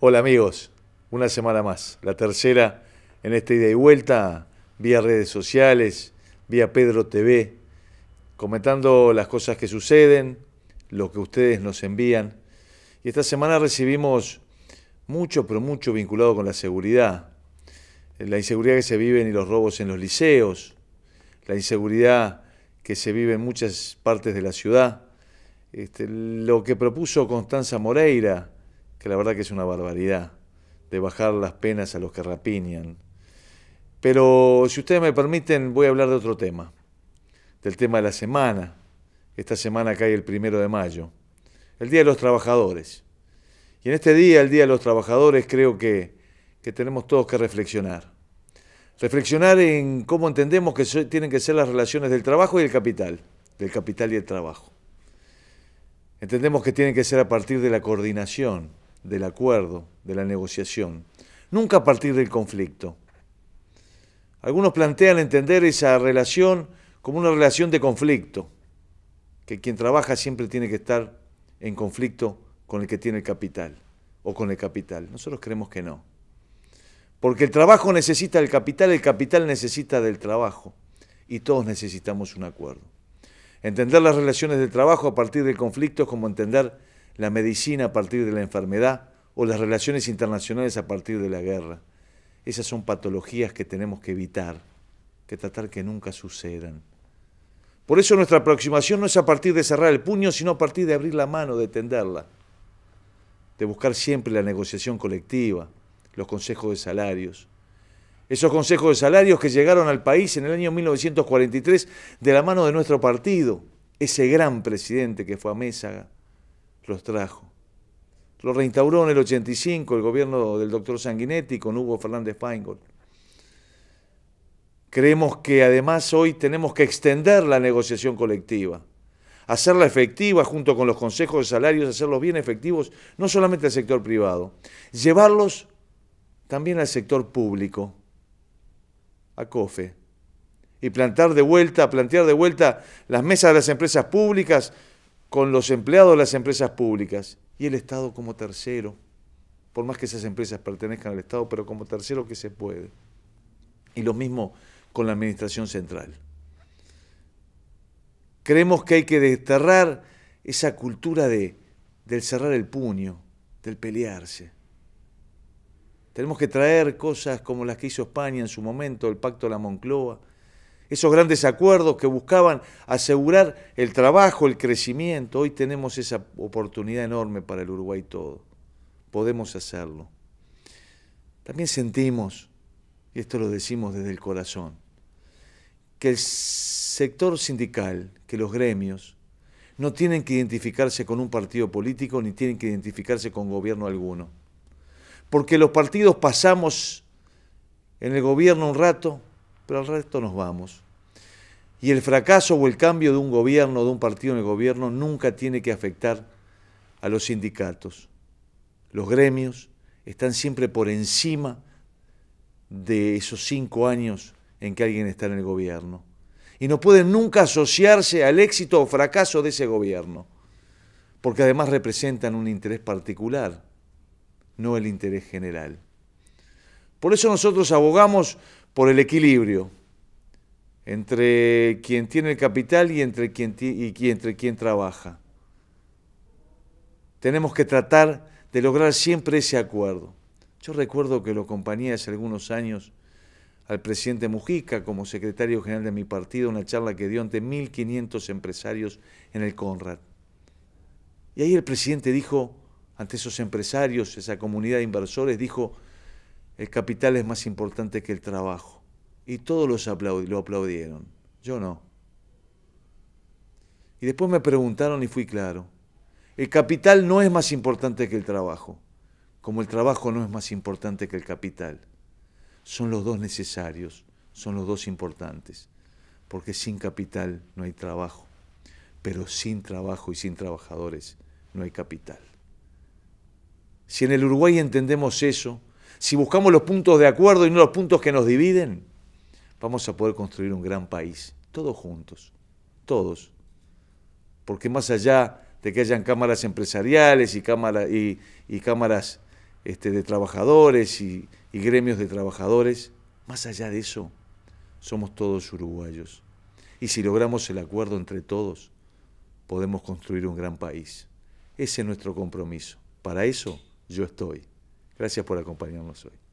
Hola amigos, una semana más, la tercera en esta ida y vuelta, vía redes sociales, vía Pedro TV, comentando las cosas que suceden, lo que ustedes nos envían. Y esta semana recibimos mucho, pero mucho vinculado con la seguridad. La inseguridad que se vive y los robos en los liceos, la inseguridad que se vive en muchas partes de la ciudad, este, lo que propuso Constanza Moreira, que la verdad que es una barbaridad, de bajar las penas a los que rapiñan. Pero si ustedes me permiten, voy a hablar de otro tema, del tema de la semana. Esta semana cae el primero de mayo, el Día de los Trabajadores. Y en este día, el Día de los Trabajadores, creo que, que tenemos todos que reflexionar. Reflexionar en cómo entendemos que tienen que ser las relaciones del trabajo y el capital, del capital y el trabajo. Entendemos que tienen que ser a partir de la coordinación, del acuerdo, de la negociación, nunca a partir del conflicto. Algunos plantean entender esa relación como una relación de conflicto, que quien trabaja siempre tiene que estar en conflicto con el que tiene el capital o con el capital. Nosotros creemos que no. Porque el trabajo necesita del capital, el capital necesita del trabajo y todos necesitamos un acuerdo. Entender las relaciones de trabajo a partir del conflicto es como entender la medicina a partir de la enfermedad o las relaciones internacionales a partir de la guerra. Esas son patologías que tenemos que evitar, que tratar que nunca sucedan. Por eso nuestra aproximación no es a partir de cerrar el puño, sino a partir de abrir la mano, de tenderla, de buscar siempre la negociación colectiva, los consejos de salarios. Esos consejos de salarios que llegaron al país en el año 1943 de la mano de nuestro partido, ese gran presidente que fue a Mésaga, los trajo. Lo reinstauró en el 85 el gobierno del doctor Sanguinetti con Hugo Fernández Feingold. Creemos que además hoy tenemos que extender la negociación colectiva, hacerla efectiva junto con los consejos de salarios, hacerlos bien efectivos, no solamente al sector privado, llevarlos también al sector público, a COFE, y plantar de vuelta, plantear de vuelta las mesas de las empresas públicas con los empleados de las empresas públicas y el Estado como tercero, por más que esas empresas pertenezcan al Estado, pero como tercero que se puede. Y lo mismo con la Administración Central. Creemos que hay que desterrar esa cultura de, del cerrar el puño, del pelearse. Tenemos que traer cosas como las que hizo España en su momento, el pacto de la Moncloa, esos grandes acuerdos que buscaban asegurar el trabajo, el crecimiento. Hoy tenemos esa oportunidad enorme para el Uruguay todo. Podemos hacerlo. También sentimos, y esto lo decimos desde el corazón, que el sector sindical, que los gremios, no tienen que identificarse con un partido político ni tienen que identificarse con gobierno alguno. Porque los partidos pasamos en el gobierno un rato, pero al resto nos vamos. Y el fracaso o el cambio de un gobierno, de un partido en el gobierno, nunca tiene que afectar a los sindicatos. Los gremios están siempre por encima de esos cinco años en que alguien está en el gobierno. Y no pueden nunca asociarse al éxito o fracaso de ese gobierno, porque además representan un interés particular, no el interés general. Por eso nosotros abogamos por el equilibrio entre quien tiene el capital y entre quien, y entre trabaja. Tenemos que tratar de lograr siempre ese acuerdo. Yo recuerdo que lo acompañé hace algunos años al presidente Mujica como secretario general de mi partido, una charla que dio ante 1.500 empresarios en el Conrad. Y ahí el presidente dijo, ante esos empresarios, esa comunidad de inversores, dijo, el capital es más importante que el trabajo. Y todos los lo aplaudieron, yo no. Y después me preguntaron y fui claro. El capital no es más importante que el trabajo, como el trabajo no es más importante que el capital. Son los dos necesarios, son los dos importantes, porque sin capital no hay trabajo, pero sin trabajo y sin trabajadores no hay capital. Si en el Uruguay entendemos eso, si buscamos los puntos de acuerdo y no los puntos que nos dividen, vamos a poder construir un gran país, todos juntos, todos. Porque más allá de que hayan cámaras empresariales y, y, cámaras este, de trabajadores y, y gremios de trabajadores, más allá de eso, somos todos uruguayos. Y si logramos el acuerdo entre todos, podemos construir un gran país. Ese es nuestro compromiso. Para eso yo estoy. Gracias por acompañarnos hoy.